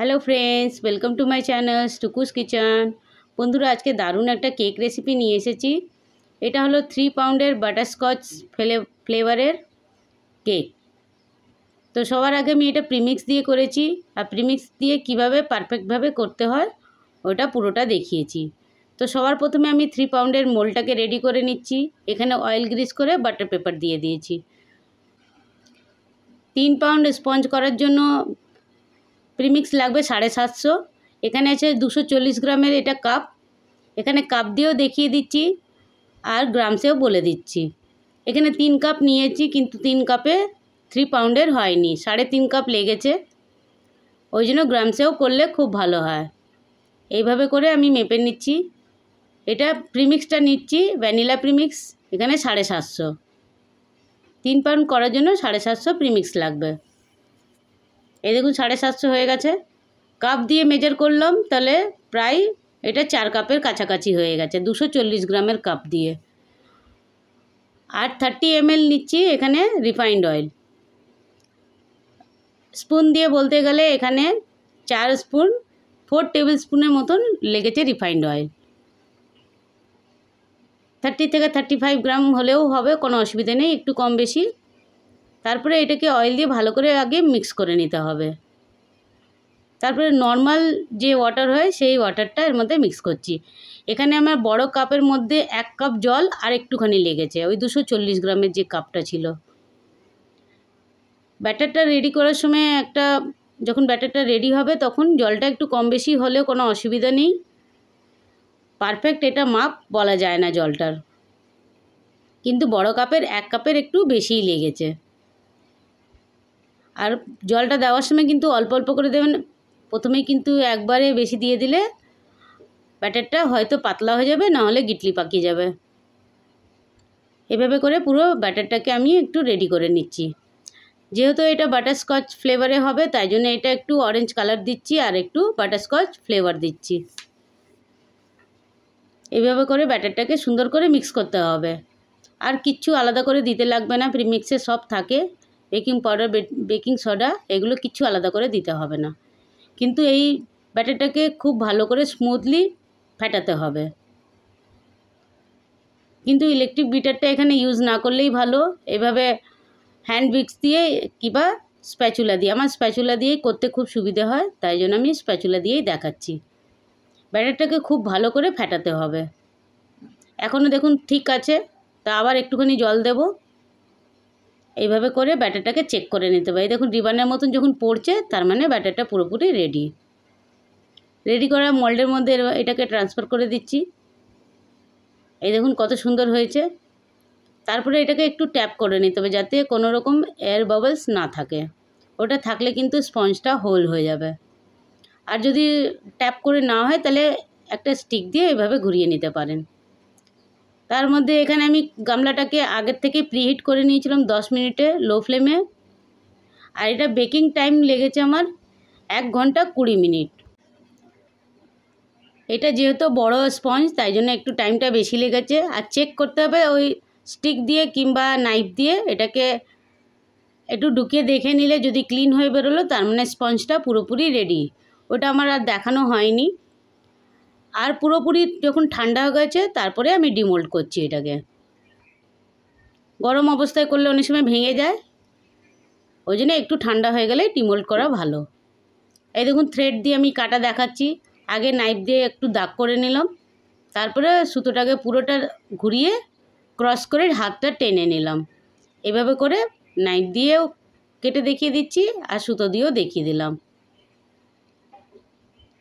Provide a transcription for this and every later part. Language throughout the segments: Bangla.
Hello friends welcome to my channel Tukus kitchen বন্ধুরা আজকে দারুণ একটা কেক রেসিপি নিয়ে এসেছি এটা হলো থ্রি পাউন্ডের বাটারস্কচ ফ্লে ফ্লেভারের কেক তো সবার আগে আমি এটা প্রিমিক্স দিয়ে করেছি আর প্রিমিক্স দিয়ে কিভাবে পারফেক্টভাবে করতে হয় ওটা পুরোটা দেখিয়েছি তো সবার প্রথমে আমি থ্রি পাউন্ডের মোলটাকে রেডি করে নিচ্ছি এখানে অয়েল গ্রিস করে বাটার পেপার দিয়ে দিয়েছি তিন পাউন্ড স্পঞ্জ করার জন্য প্রিমিক্স লাগবে সাড়ে সাতশো এখানে আছে দুশো চল্লিশ গ্রামের এটা কাপ এখানে কাপ দিয়েও দেখিয়ে দিচ্ছি আর গ্রামসেও বলে দিচ্ছি এখানে তিন কাপ নিয়েছি কিন্তু তিন কাপে থ্রি পাউন্ডের হয়নি সাড়ে তিন কাপ লেগেছে ওই জন্য গ্রামসেও করলে খুব ভালো হয় এইভাবে করে আমি মেপে নিচ্ছি এটা প্রিমিক্সটা নিচ্ছি ভ্যানিলা প্রিমিক্স এখানে সাড়ে সাতশো তিন পাউন্ড করার জন্য সাড়ে সাতশো প্রিমিক্স লাগবে এ দেখুন সাড়ে সাতশো হয়ে গেছে কাপ দিয়ে মেজার করলাম তাহলে প্রায় এটা চার কাপের কাছাকাছি হয়ে গেছে দুশো চল্লিশ গ্রামের কাপ দিয়ে আর থার্টি এমএল নিচ্ছি এখানে রিফাইন্ড অয়েল স্পুন দিয়ে বলতে গেলে এখানে চার স্পুন ফোর টেবিল স্পুনের মতন লেগেছে রিফাইন্ড অয়েল থার্টি থেকে থার্টি ফাইভ গ্রাম হলেও হবে কোনো অসুবিধা নেই একটু কম বেশি তারপরে এটাকে অয়েল দিয়ে ভালো করে আগে মিক্স করে নিতে হবে তারপরে নর্মাল যে ওয়াটার হয় সেই ওয়াটারটা এর মধ্যে মিক্স করছি এখানে আমার বড় কাপের মধ্যে এক কাপ জল আর একটুখানি লেগেছে ওই দুশো চল্লিশ গ্রামের যে কাপটা ছিল ব্যাটারটা রেডি করার সময় একটা যখন ব্যাটারটা রেডি হবে তখন জলটা একটু কম বেশি হলেও কোনো অসুবিধা নেই পারফেক্ট এটা মাপ বলা যায় না জলটার কিন্তু বড় কাপের এক কাপের একটু বেশিই লেগেছে আর জলটা দেওয়ার সময় কিন্তু অল্প অল্প করে দেবেন প্রথমেই কিন্তু একবারে বেশি দিয়ে দিলে ব্যাটারটা হয়তো পাতলা হয়ে যাবে নাহলে গিটলি পাকিয়ে যাবে এভাবে করে পুরো ব্যাটারটাকে আমি একটু রেডি করে নিচ্ছি যেহেতু এটা বাটারস্কচ ফ্লেভারে হবে তাই জন্য এটা একটু অরেঞ্জ কালার দিচ্ছি আর একটু বাটারস্কচ ফ্লেভার দিচ্ছি এভাবে করে ব্যাটারটাকে সুন্দর করে মিক্স করতে হবে আর কিচ্ছু আলাদা করে দিতে লাগবে না প্রিমিক্সে সব থাকে বেকিং পাউডার বেকিং সোডা এগুলো কিচ্ছু আলাদা করে দিতে হবে না কিন্তু এই ব্যাটারটাকে খুব ভালো করে স্মুথলি ফেটাতে হবে কিন্তু ইলেকট্রিক বিটারটা এখানে ইউজ না করলেই ভালো এভাবে হ্যান্ড বিক্স দিয়ে কিবা স্প্যাচুলা দিয়ে আমার স্প্যাচুলা দিয়েই করতে খুব সুবিধে হয় তাই জন্য আমি স্প্যাচুলা দিয়েই দেখাচ্ছি ব্যাটারটাকে খুব ভালো করে ফেটাতে হবে এখনও দেখুন ঠিক আছে তা আবার একটুখানি জল দেবো এইভাবে করে ব্যাটারটাকে চেক করে নিতে এই দেখুন রিবানের মতন যখন পড়ছে তার মানে ব্যাটারটা পুরোপুরি রেডি রেডি করা মোল্ডের মধ্যে এটাকে ট্রান্সফার করে দিচ্ছি এই দেখুন কত সুন্দর হয়েছে তারপরে এটাকে একটু ট্যাপ করে নিতে হবে যাতে কোনো রকম এয়ার বাবলস না থাকে ওটা থাকলে কিন্তু স্পঞ্জটা হোল হয়ে যাবে আর যদি ট্যাপ করে না হয় তাহলে একটা স্টিক দিয়ে এভাবে ঘুরিয়ে নিতে পারেন তার মধ্যে এখানে আমি গামলাটাকে আগের থেকে প্রিহিট করে নিয়েছিলাম দশ মিনিটে লো ফ্লেমে আর এটা বেকিং টাইম লেগেছে আমার এক ঘন্টা কুড়ি মিনিট এটা যেহেতু বড় স্পঞ্জ তাই জন্য একটু টাইমটা বেশি লেগেছে আর চেক করতে হবে ওই স্টিক দিয়ে কিংবা নাইফ দিয়ে এটাকে একটু ঢুকিয়ে দেখে নিলে যদি ক্লিন হয়ে বেরোলো তার মানে স্পঞ্জটা পুরোপুরি রেডি ওটা আমার আর দেখানো হয়নি আর পুরোপুরি যখন ঠান্ডা হয়ে গেছে তারপরে আমি ডিমোল্ড করছি এটাকে গরম অবস্থায় করলে অনেক সময় ভেঙে যায় ওই জন্য একটু ঠান্ডা হয়ে গেলে ডিমোল্ড করা ভালো এই দেখুন থ্রেড দিয়ে আমি কাটা দেখাচ্ছি আগে নাইফ দিয়ে একটু দাগ করে নিলাম তারপরে সুতোটাকে পুরোটা ঘুরিয়ে ক্রস করে হাতটা টেনে নিলাম এভাবে করে নাইফ দিয়েও কেটে দেখিয়ে দিচ্ছি আর সুতো দিয়েও দেখিয়ে দিলাম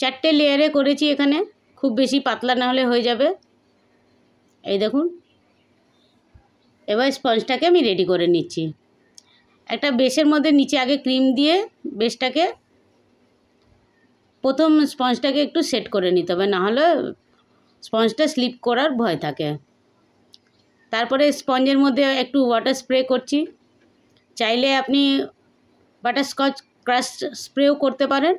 চারটে লেয়ারে করেছি এখানে খুব বেশি পাতলা না হলে হয়ে যাবে এই দেখুন এবার স্পঞ্জটাকে আমি রেডি করে নিচ্ছি একটা বেশের মধ্যে নিচে আগে ক্রিম দিয়ে বেশটাকে প্রথম স্পঞ্জটাকে একটু সেট করে নিতে হবে নাহলে স্পঞ্জটা স্লিপ করার ভয় থাকে তারপরে স্পঞ্জের মধ্যে একটু ওয়াটার স্প্রে করছি চাইলে আপনি বাটারস্কচ ক্রাশ স্প্রেও করতে পারেন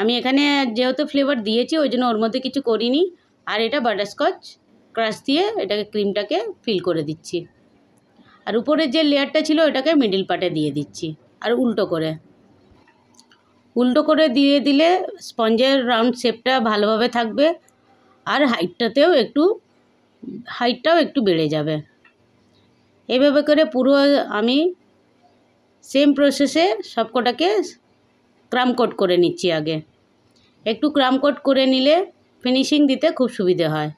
আমি এখানে যেহেতু ফ্লেভার দিয়েছি ওই জন্য ওর মধ্যে কিছু করিনি আর এটা বাটারস্কচ ক্রাশ দিয়ে এটাকে ক্রিমটাকে ফিল করে দিচ্ছি আর উপরের যে লেয়ারটা ছিল ওটাকে মিডিল পার্টে দিয়ে দিচ্ছি আর উল্টো করে উল্টো করে দিয়ে দিলে স্পঞ্জের রাউন্ড শেপটা ভালোভাবে থাকবে আর হাইটটাতেও একটু হাইটটাও একটু বেড়ে যাবে এভাবে করে পুরো আমি সেম প্রসেসে সবকটাকে ক্রামকোট করে নিচ্ছি আগে একটু ক্রামকোট করে নিলে ফিনিশিং দিতে খুব সুবিধে হয়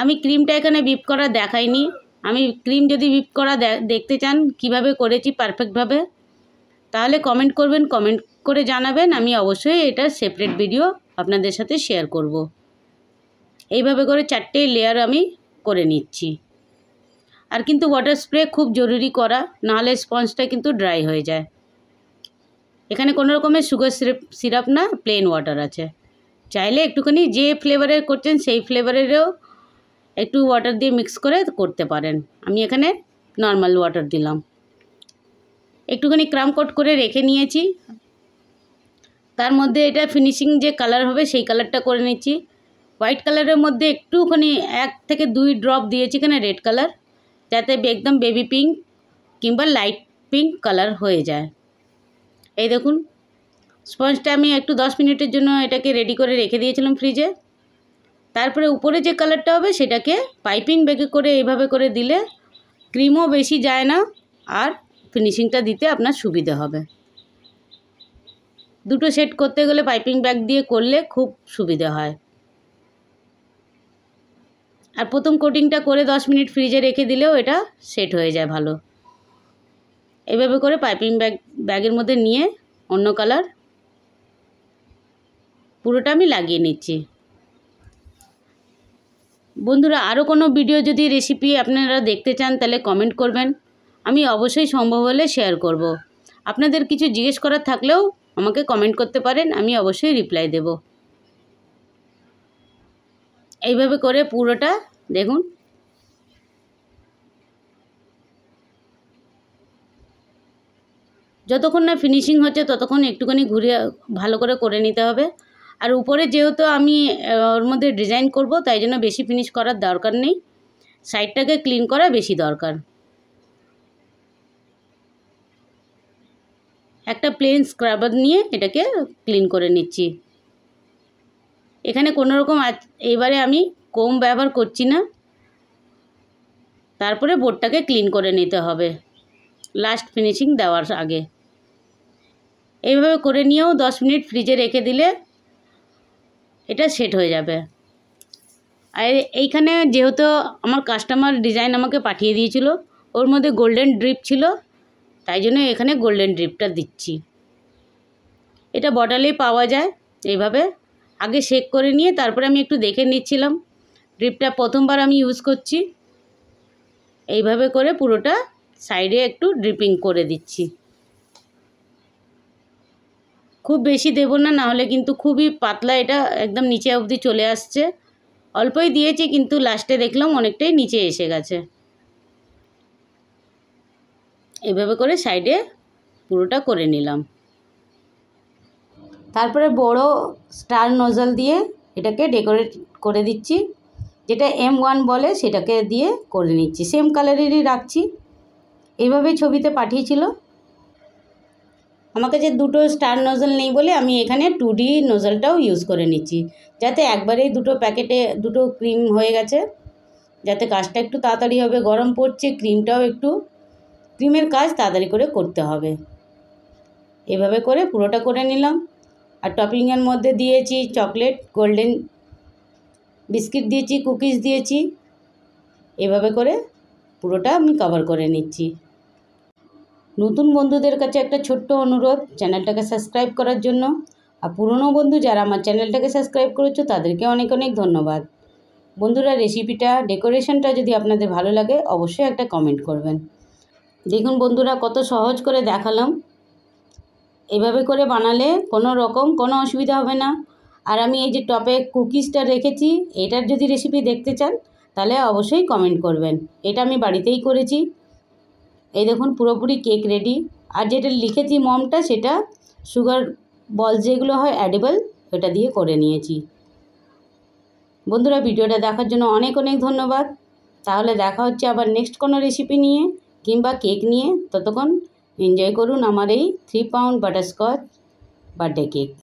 আমি ক্রিমটা এখানে বিপ করা দেখাইনি আমি ক্রিম যদি বিপ করা দেখতে চান কিভাবে করেছি পারফেক্টভাবে তাহলে কমেন্ট করবেন কমেন্ট করে জানাবেন আমি অবশ্যই এটা সেপারেট ভিডিও আপনাদের সাথে শেয়ার করব এইভাবে করে চারটে লেয়ার আমি করে নিচ্ছি আর কিন্তু ওয়াটার স্প্রে খুব জরুরি করা নাহলে স্পঞ্জটা কিন্তু ড্রাই হয়ে যায় এখানে কোনো রকমের সুগার সিরাপ সিরাপ না প্লেন ওয়াটার আছে চাইলে একটুখানি যে ফ্লেভারের করছেন সেই ফ্লেভারেরও একটু ওয়াটার দিয়ে মিক্স করে করতে পারেন আমি এখানে নর্মাল ওয়াটার দিলাম একটুখানি ক্রাম কোট করে রেখে নিয়েছি তার মধ্যে এটা ফিনিশিং যে কালার হবে সেই কালারটা করে নিচ্ছি হোয়াইট কালারের মধ্যে একটুখানি এক থেকে দুই ড্রপ দিয়েছি এখানে রেড কালার যাতে একদম বেবি পিঙ্ক কিংবা লাইট পিঙ্ক কালার হয়ে যায় এই দেখুন স্পঞ্জটা আমি একটু দশ মিনিটের জন্য এটাকে রেডি করে রেখে দিয়েছিলাম ফ্রিজে তারপরে উপরে যে কালারটা হবে সেটাকে পাইপিং ব্যাগে করে এইভাবে করে দিলে ক্রিমও বেশি যায় না আর ফিনিশিংটা দিতে আপনার সুবিধে হবে দুটো সেট করতে গেলে পাইপিং ব্যাগ দিয়ে করলে খুব সুবিধে হয় আর প্রথম কোটিংটা করে দশ মিনিট ফ্রিজে রেখে দিলেও এটা সেট হয়ে যায় ভালো এভাবে করে পাইপিং ব্যাগ ব্যাগের মধ্যে নিয়ে অন্য কালার পুরোটা আমি লাগিয়ে নিচ্ছি বন্ধুরা আরও কোনো ভিডিও যদি রেসিপি আপনারা দেখতে চান তাহলে কমেন্ট করবেন আমি অবশ্যই সম্ভব হলে শেয়ার করব। আপনাদের কিছু জিজ্ঞেস করার থাকলেও আমাকে কমেন্ট করতে পারেন আমি অবশ্যই রিপ্লাই দেবো এইভাবে করে পুরোটা দেখুন যতক্ষণ না ফিনিশিং হচ্ছে ততক্ষণ একটুখানি ঘুরে ভালো করে করে নিতে হবে আর উপরে যেহেতু আমি ওর মধ্যে ডিজাইন করব তাই জন্য বেশি ফিনিশ করার দরকার নেই সাইডটাকে ক্লিন করা বেশি দরকার একটা প্লেন স্ক্রাবার নিয়ে এটাকে ক্লিন করে নিচ্ছি এখানে কোনো রকম এবারে আমি কম ব্যবহার করছি না তারপরে বোর্ডটাকে ক্লিন করে নিতে হবে লাস্ট ফিনিশিং দেওয়ার আগে এইভাবে করে নিয়েও দশ মিনিট ফ্রিজে রেখে দিলে এটা সেট হয়ে যাবে আর এইখানে যেহেতু আমার কাস্টমার ডিজাইন আমাকে পাঠিয়ে দিয়েছিল ওর মধ্যে গোল্ডেন ড্রিপ ছিল তাই জন্য এখানে গোল্ডেন ড্রিপটা দিচ্ছি এটা বটালেই পাওয়া যায় এইভাবে আগে শেক করে নিয়ে তারপরে আমি একটু দেখে নিচ্ছিলাম ড্রিপটা প্রথমবার আমি ইউজ করছি এইভাবে করে পুরোটা সাইডে একটু ড্রিপিং করে দিচ্ছি খুব বেশি দেবো না নাহলে কিন্তু খুবই পাতলা এটা একদম নিচে অবধি চলে আসছে অল্পই দিয়েছি কিন্তু লাস্টে দেখলাম অনেকটাই নিচে এসে গেছে এভাবে করে সাইডে পুরোটা করে নিলাম তারপরে বড় স্টার নজল দিয়ে এটাকে ডেকোরেট করে দিচ্ছি যেটা এম ওয়ান বলে সেটাকে দিয়ে করে নিচ্ছি সেম কালারেরই রাখছি এইভাবেই ছবিতে পাঠিয়েছিল আমাকে যে দুটো স্টার নজল নেই বলে আমি এখানে টু ডি নজলটাও ইউজ করে নিচ্ছি যাতে একবারেই দুটো প্যাকেটে দুটো ক্রিম হয়ে গেছে যাতে কাজটা একটু তাড়াতাড়ি হবে গরম পড়ছে ক্রিমটাও একটু ক্রিমের কাজ তাড়াতাড়ি করে করতে হবে এভাবে করে পুরোটা করে নিলাম আর টপিংয়ের মধ্যে দিয়েছি চকলেট গোল্ডেন বিস্কিট দিয়েছি কুকিজ দিয়েছি এভাবে করে পুরোটা আমি কভার করে নিচ্ছি নতুন বন্ধুদের কাছে একটা ছোট্ট অনুরোধ চ্যানেলটাকে সাবস্ক্রাইব করার জন্য আর পুরনো বন্ধু যারা আমার চ্যানেলটাকে সাবস্ক্রাইব করেছো তাদেরকে অনেক অনেক ধন্যবাদ বন্ধুরা রেসিপিটা ডেকোরেশনটা যদি আপনাদের ভালো লাগে অবশ্যই একটা কমেন্ট করবেন দেখুন বন্ধুরা কত সহজ করে দেখালাম এভাবে করে বানালে কোনো রকম কোনো অসুবিধা হবে না আর আমি এই যে টপে কুকিজটা রেখেছি এটার যদি রেসিপি দেখতে চান তাহলে অবশ্যই কমেন্ট করবেন এটা আমি বাড়িতেই করেছি এই দেখুন পুরোপুরি কেক রেডি আর যেটা লিখেছি মমটা সেটা সুগার বল যেগুলো হয় অ্যাডেবল ওটা দিয়ে করে নিয়েছি বন্ধুরা ভিডিওটা দেখার জন্য অনেক অনেক ধন্যবাদ তাহলে দেখা হচ্ছে আবার নেক্সট কোনো রেসিপি নিয়ে কিংবা কেক নিয়ে ততক্ষণ এনজয় করুন আমার এই three pound butterscotch birthday cake